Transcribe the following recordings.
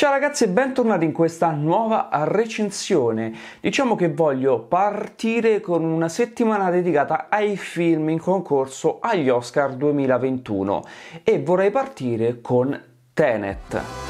Ciao ragazzi e bentornati in questa nuova recensione. Diciamo che voglio partire con una settimana dedicata ai film in concorso agli Oscar 2021 e vorrei partire con Tenet.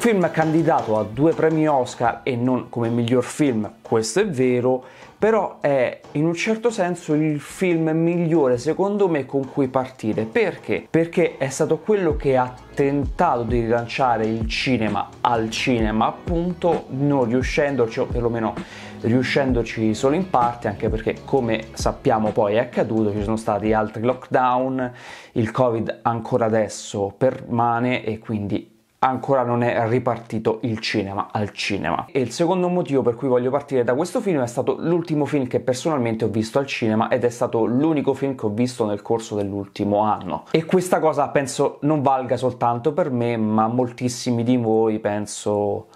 film candidato a due premi Oscar e non come miglior film, questo è vero, però è in un certo senso il film migliore secondo me con cui partire. Perché? Perché è stato quello che ha tentato di rilanciare il cinema al cinema, appunto, non riuscendoci, o perlomeno riuscendoci solo in parte, anche perché come sappiamo poi è accaduto, ci sono stati altri lockdown, il Covid ancora adesso permane e quindi ancora non è ripartito il cinema al cinema. E il secondo motivo per cui voglio partire da questo film è stato l'ultimo film che personalmente ho visto al cinema ed è stato l'unico film che ho visto nel corso dell'ultimo anno. E questa cosa penso non valga soltanto per me, ma moltissimi di voi penso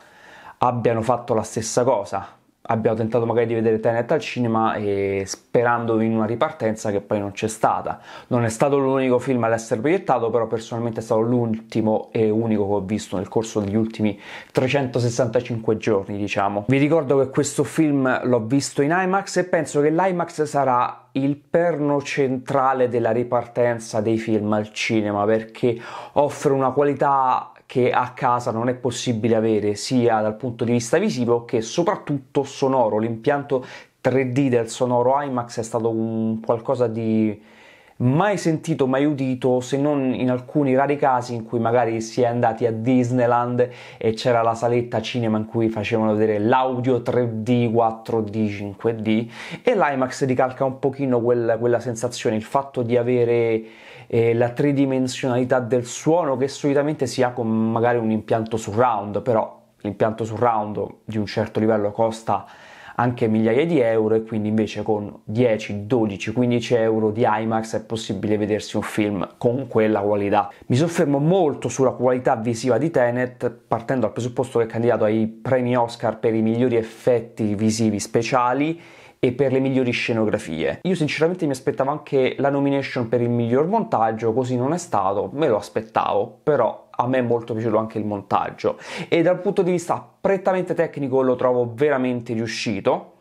abbiano fatto la stessa cosa abbiamo tentato magari di vedere Tenet al cinema e sperando in una ripartenza che poi non c'è stata. Non è stato l'unico film ad essere proiettato, però personalmente è stato l'ultimo e unico che ho visto nel corso degli ultimi 365 giorni, diciamo. Vi ricordo che questo film l'ho visto in IMAX e penso che l'IMAX sarà il perno centrale della ripartenza dei film al cinema perché offre una qualità che a casa non è possibile avere sia dal punto di vista visivo che soprattutto sonoro. L'impianto 3D del sonoro IMAX è stato un qualcosa di mai sentito, mai udito, se non in alcuni rari casi in cui magari si è andati a Disneyland e c'era la saletta cinema in cui facevano vedere l'audio 3D, 4D, 5D e l'IMAX ricalca un pochino quella, quella sensazione, il fatto di avere eh, la tridimensionalità del suono che solitamente si ha con magari un impianto surround, però l'impianto surround di un certo livello costa anche migliaia di euro e quindi invece con 10, 12, 15 euro di IMAX è possibile vedersi un film con quella qualità. Mi soffermo molto sulla qualità visiva di Tenet partendo dal presupposto che è candidato ai premi Oscar per i migliori effetti visivi speciali e per le migliori scenografie. Io sinceramente mi aspettavo anche la nomination per il miglior montaggio, così non è stato, me lo aspettavo, però a me è molto piaciuto anche il montaggio e dal punto di vista prettamente tecnico lo trovo veramente riuscito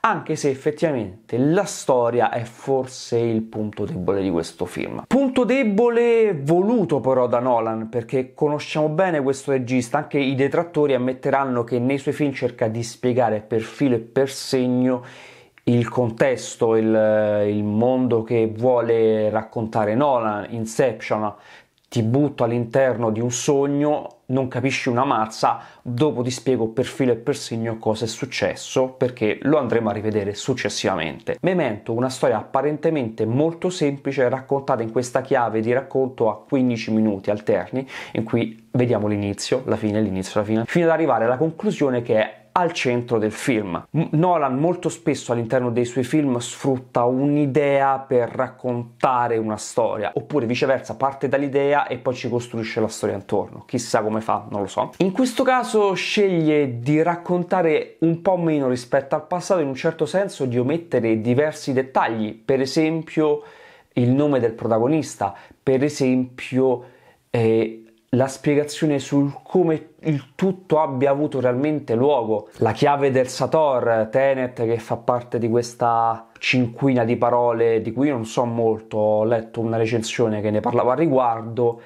anche se effettivamente la storia è forse il punto debole di questo film. Punto debole voluto però da Nolan, perché conosciamo bene questo regista, anche i detrattori ammetteranno che nei suoi film cerca di spiegare per filo e per segno il contesto, il, il mondo che vuole raccontare Nolan, Inception, ti butto all'interno di un sogno, non capisci una mazza, dopo ti spiego per filo e per segno cosa è successo, perché lo andremo a rivedere successivamente. Memento, una storia apparentemente molto semplice, raccontata in questa chiave di racconto a 15 minuti alterni, in cui vediamo l'inizio, la fine, l'inizio, la fine, fino ad arrivare alla conclusione che è al centro del film. Nolan molto spesso all'interno dei suoi film sfrutta un'idea per raccontare una storia, oppure viceversa parte dall'idea e poi ci costruisce la storia intorno. Chissà come fa, non lo so. In questo caso sceglie di raccontare un po' meno rispetto al passato, in un certo senso di omettere diversi dettagli, per esempio il nome del protagonista, per esempio... Eh, la spiegazione sul come il tutto abbia avuto realmente luogo. La chiave del Sator, Tenet, che fa parte di questa cinquina di parole di cui io non so molto, ho letto una recensione che ne parlava al riguardo,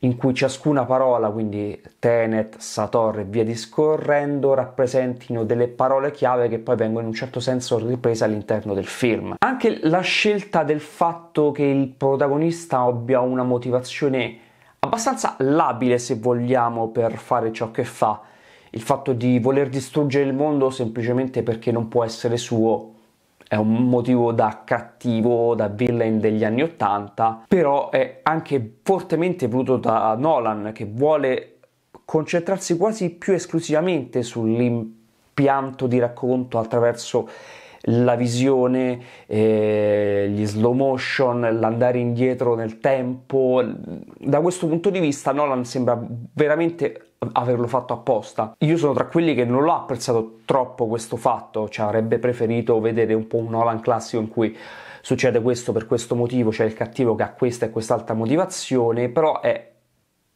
in cui ciascuna parola, quindi Tenet, Sator e via discorrendo, rappresentino delle parole chiave che poi vengono in un certo senso riprese all'interno del film. Anche la scelta del fatto che il protagonista abbia una motivazione abbastanza labile se vogliamo per fare ciò che fa. Il fatto di voler distruggere il mondo semplicemente perché non può essere suo è un motivo da cattivo, da villain degli anni Ottanta, però è anche fortemente voluto da Nolan che vuole concentrarsi quasi più esclusivamente sull'impianto di racconto attraverso la visione, eh, gli slow motion, l'andare indietro nel tempo. Da questo punto di vista Nolan sembra veramente averlo fatto apposta. Io sono tra quelli che non l'ho apprezzato troppo questo fatto, cioè avrebbe preferito vedere un po' un Nolan classico in cui succede questo per questo motivo, c'è cioè il cattivo che ha questa e quest'altra motivazione, però è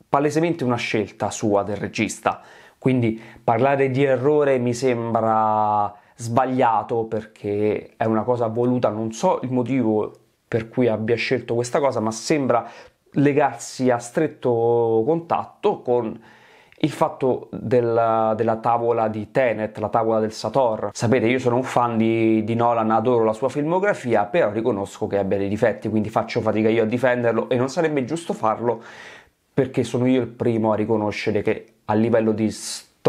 palesemente una scelta sua del regista. Quindi parlare di errore mi sembra sbagliato perché è una cosa voluta, non so il motivo per cui abbia scelto questa cosa, ma sembra legarsi a stretto contatto con il fatto della, della, tavola di Tenet, la tavola del Sator. Sapete, io sono un fan di, di, Nolan, adoro la sua filmografia, però riconosco che abbia dei difetti, quindi faccio fatica io a difenderlo e non sarebbe giusto farlo perché sono io il primo a riconoscere che a livello di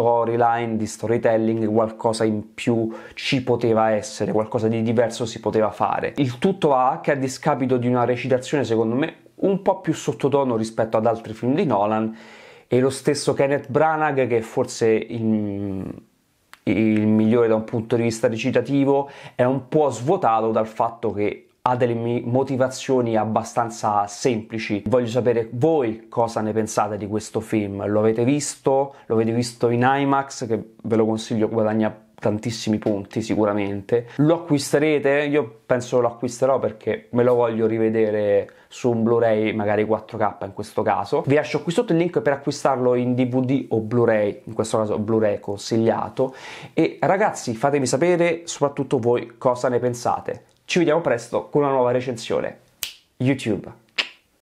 storyline, di storytelling, qualcosa in più ci poteva essere, qualcosa di diverso si poteva fare. Il tutto va anche a discapito di una recitazione, secondo me, un po' più sottotono rispetto ad altri film di Nolan e lo stesso Kenneth Branagh che è forse il, il migliore da un punto di vista recitativo è un po' svuotato dal fatto che ha delle motivazioni abbastanza semplici. Voglio sapere voi cosa ne pensate di questo film. Lo avete visto? Lo avete visto in IMAX che ve lo consiglio guadagna tantissimi punti sicuramente. Lo acquisterete? Io penso lo acquisterò perché me lo voglio rivedere su un Blu-ray, magari 4K in questo caso. Vi lascio qui sotto il link per acquistarlo in DVD o Blu-ray, in questo caso Blu-ray consigliato. E ragazzi, fatemi sapere soprattutto voi cosa ne pensate. Ci vediamo presto con una nuova recensione. YouTube.